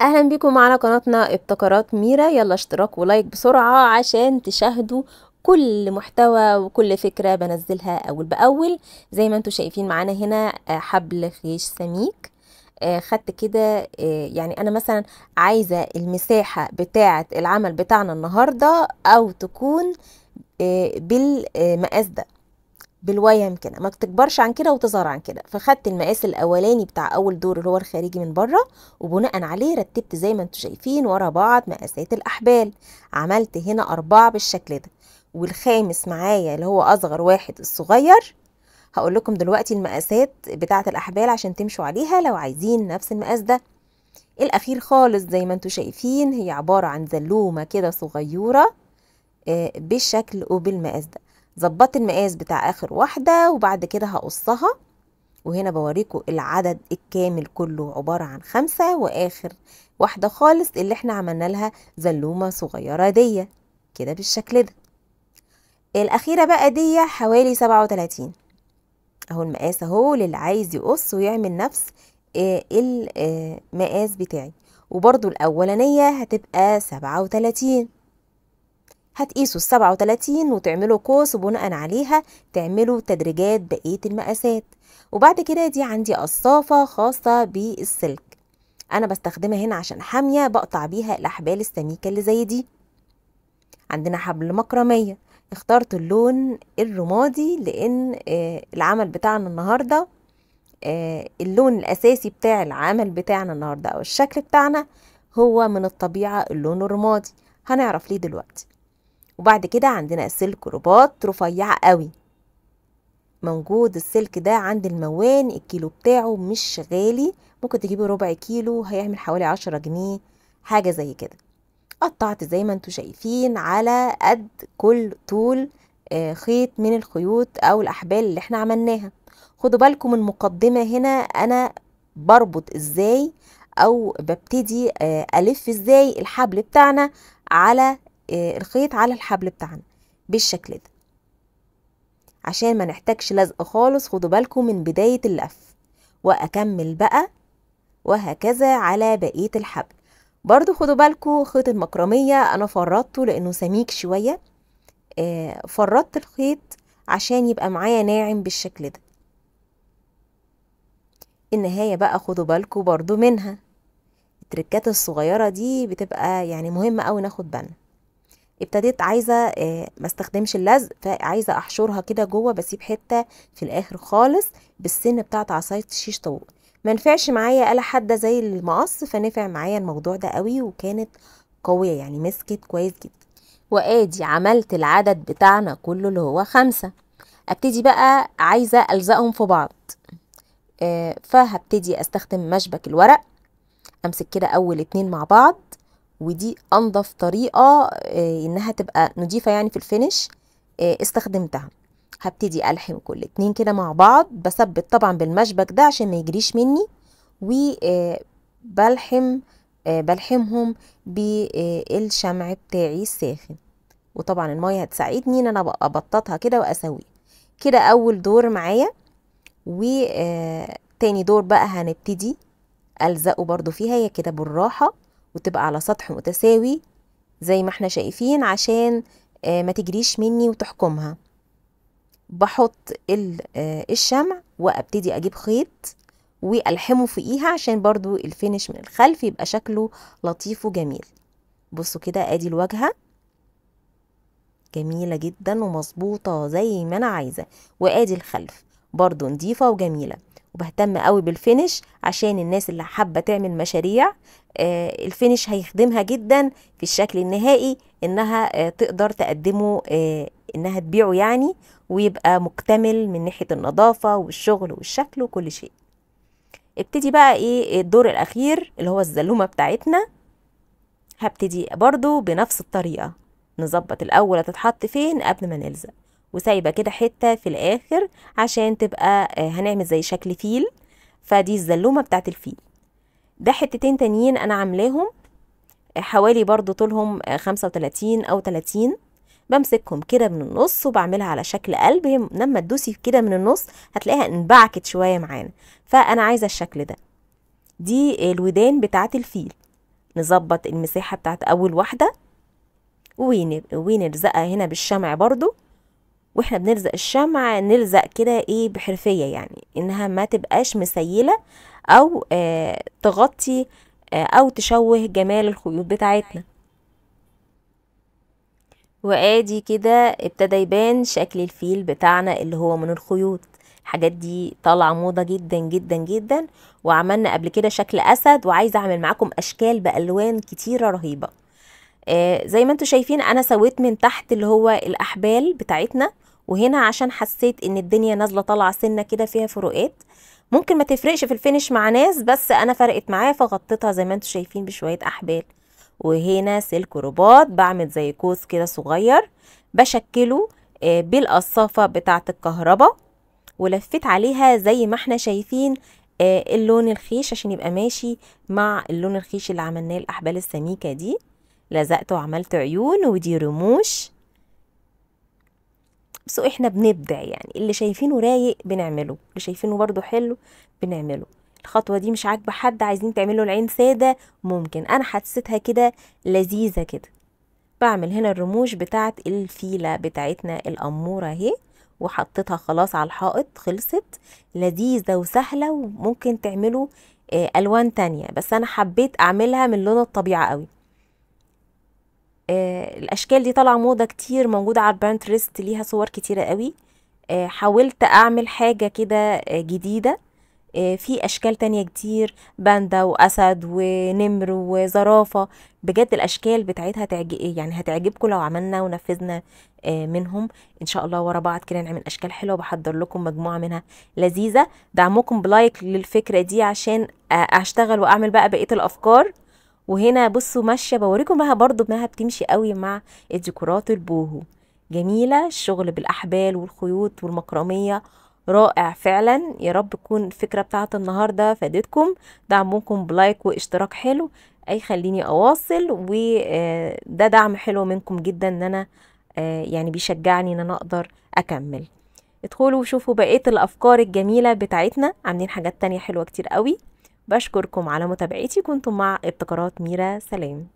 اهلا بيكم على قناتنا ابتكارات ميرا يلا اشتراك ولايك بسرعه عشان تشاهدوا كل محتوى وكل فكره بنزلها اول باول زي ما انتم شايفين معانا هنا آه، حبل خيش سميك آه، خدت كده آه، يعني انا مثلا عايزه المساحه بتاعه العمل بتاعنا النهارده او تكون بالمقاس ده بالواي كده ما تكبرش عن كده وتظهر عن كده فخدت المقاس الاولاني بتاع اول دور اللي هو الخارجي من بره وبناء عليه رتبت زي ما انتم شايفين ورا بعض مقاسات الاحبال عملت هنا اربعه بالشكل ده والخامس معايا اللي هو اصغر واحد الصغير هقول لكم دلوقتي المقاسات بتاعه الاحبال عشان تمشوا عليها لو عايزين نفس المقاس ده الاخير خالص زي ما انتم شايفين هي عباره عن زلومه كده صغيره آه، بالشكل وبالمقاس ده ظبطت المقاس بتاع اخر واحده وبعد كده هقصها وهنا بوريكم العدد الكامل كله عباره عن خمسة واخر واحده خالص اللي احنا عملنا لها زلومه صغيره ديه كده بالشكل ده الاخيره بقى ديه حوالي سبعة وتلاتين اهو المقاس اهو للي عايز يقص ويعمل نفس آه، آه، المقاس بتاعي وبرضو الاولانيه هتبقى سبعة وتلاتين هتقيسوا السبعة وتلاتين وتعملوا قوس وبناء عليها تعملوا تدريجات بقية المقاسات وبعد كده دي عندي قصافة خاصة بالسلك أنا بستخدمها هنا عشان حامية بقطع بيها الأحبال السميكة اللي زي دي عندنا حبل مكرمية اخترت اللون الرمادي لأن آه، العمل بتاعنا النهاردة آه، اللون الأساسي بتاع العمل بتاعنا النهاردة أو الشكل بتاعنا هو من الطبيعة اللون الرمادي هنعرف ليه دلوقتي وبعد كده عندنا سلك رباط رفيع قوي موجود السلك ده عند الموان الكيلو بتاعه مش غالي ممكن تجيبه ربع كيلو هيعمل حوالي عشرة جنيه حاجة زي كده قطعت زي ما انتوا شايفين على قد كل طول آه، خيط من الخيوط او الاحبال اللي احنا عملناها خدوا بالكم المقدمة هنا انا بربط ازاي او ببتدي آه، الف ازاي الحبل بتاعنا على آه، الخيط على الحبل بتاعنا بالشكل ده عشان ما نحتاجش لزق خالص خدوا بالكم من بداية اللف واكمل بقى وهكذا على بقية الحبل برضو خدوا بالكم خيط المكرمية انا فرطته لانه سميك شوية آه، فرطت الخيط عشان يبقى معايا ناعم بالشكل ده النهاية بقى خدوا بالكم برضو منها التركات الصغيرة دي بتبقى يعني مهمة أوي ناخد بالنا ابتديت عايزه آه، ما استخدمش اللزق فعايزه احشرها كده جوه بسيب حته في الاخر خالص بالسن بتاعت عصايه الشيش طاووق ما نفعش معايا آلة حادة زي المقص فنفع معايا الموضوع ده قوي وكانت قوية يعني مسكت كويس جدا وادي عملت العدد بتاعنا كله اللي هو خمسة ابتدي بقى عايزة ألزقهم في بعض آه، فهبتدي استخدم مشبك الورق امسك كده اول اتنين مع بعض ودي انضف طريقه آه، انها تبقى نضيفه يعني في الفينش آه، استخدمتها هبتدي الحم كل اتنين كده مع بعض بثبت طبعا بالمشبك ده عشان ما يجريش مني وبلحم آه، بلحمهم بالشمع بتاعي الساخن وطبعا الميه هتساعدني ان انا ابططها كده واسوي كده اول دور معايا وتاني دور بقى هنبتدي الزقه برضو فيها هي كده بالراحه وتبقى على سطح متساوي زي ما احنا شايفين عشان آه، ما تجريش مني وتحكمها بحط آه، الشمع وابتدي اجيب خيط والحمه فوقيها عشان برضو الفينش من الخلف يبقى شكله لطيف وجميل بصوا كده ادي الواجهه جميله جدا ومظبوطه زي ما انا عايزه وادي الخلف برضو نضيفه وجميله وبهتم قوي بالفينش عشان الناس اللي حابه تعمل مشاريع آه، الفينش هيخدمها جدا في الشكل النهائي انها آه، تقدر تقدمه آه، انها تبيعه يعني ويبقى مكتمل من ناحيه النظافه والشغل والشكل وكل شيء ابتدي بقى ايه الدور الاخير اللي هو الزلومه بتاعتنا هبتدي برضو بنفس الطريقه نظبط الاول هتتحط فين قبل ما نلزق وسايبه كده حته في الاخر عشان تبقى آه، هنعمل زي شكل فيل فدي الزلومه بتاعه الفيل ده حتتين تانيين انا عاملاهم آه، حوالي برضو طولهم 35 آه، او 30 بمسكهم كده من النص وبعملها على شكل قلب لما تدوسي كده من النص هتلاقيها انبعكت شويه معانا فانا عايزه الشكل ده دي الودان بتاعه الفيل نظبط المساحه بتاعت اول واحده ونلزقها هنا بالشمع برضو واحنا بنلزق الشمع نلزق كده ايه بحرفيه يعني انها ما تبقاش مسيله او آه تغطي آه او تشوه جمال الخيوط بتاعتنا وادي كده ابتدى يبان شكل الفيل بتاعنا اللي هو من الخيوط الحاجات دي طالعه موضه جدا جدا جدا وعملنا قبل كده شكل اسد وعايزه اعمل معاكم اشكال بالوان كتيره رهيبه آه زي ما انتم شايفين انا سويت من تحت اللي هو الاحبال بتاعتنا وهنا عشان حسيت ان الدنيا نازله طالعه سنه كده فيها فروقات ممكن ما تفرقش في الفينش مع ناس بس انا فرقت معايا فغطيتها زي ما انتم شايفين بشويه احبال وهنا سلك رباط بعمل زي قوس كده صغير بشكله آه، بالقصافه بتاعه الكهرباء ولفيت عليها زي ما احنا شايفين آه، اللون الخيش عشان يبقى ماشي مع اللون الخيش اللي عملناه الاحبال السميكه دي لزقت وعملت عيون ودي رموش بس احنا بنبدع يعني اللي شايفينه رايق بنعمله اللي شايفينه برضو حلو بنعمله الخطوة دي مش عاجبة حد عايزين تعملوا العين سادة ممكن أنا حسيتها كده لذيذة كده بعمل هنا الرموش بتاعت الفيلة بتاعتنا الأمورة اهي وحطيتها خلاص على الحائط خلصت لذيذة وسهلة وممكن تعملوا آه، ألوان تانية بس أنا حبيت أعملها من لون الطبيعة قوي آه، الاشكال دي طالعه موضه كتير موجوده على البانترست ليها صور كتيره قوي آه، حاولت اعمل حاجه كده آه، جديده في اشكال تانية كتير باندا واسد ونمر وزرافة بجد الاشكال بتاعتها تعجب يعني هتعجبكم لو عملنا ونفذنا منهم ان شاء الله ورا بعض كده نعمل اشكال حلوة بحضر لكم مجموعة منها لذيذة دعمكم بلايك للفكرة دي عشان اشتغل واعمل بقى بقية الافكار وهنا بصوا ماشيه بوريكم بقى برضو انها بتمشي قوي مع الديكورات البوهو جميله الشغل بالاحبال والخيوط والمكرميه رائع فعلا يا رب تكون الفكره بتاعت النهارده فادتكم دعمكم بلايك واشتراك حلو اي خليني اواصل وده آه، دعم حلو منكم جدا ان انا آه، يعني بيشجعني ان انا اقدر اكمل ادخلوا وشوفوا بقيه الافكار الجميله بتاعتنا عاملين حاجات تانية حلوه كتير قوي بشكركم على متابعتي كنتم مع ابتكارات ميرا سلام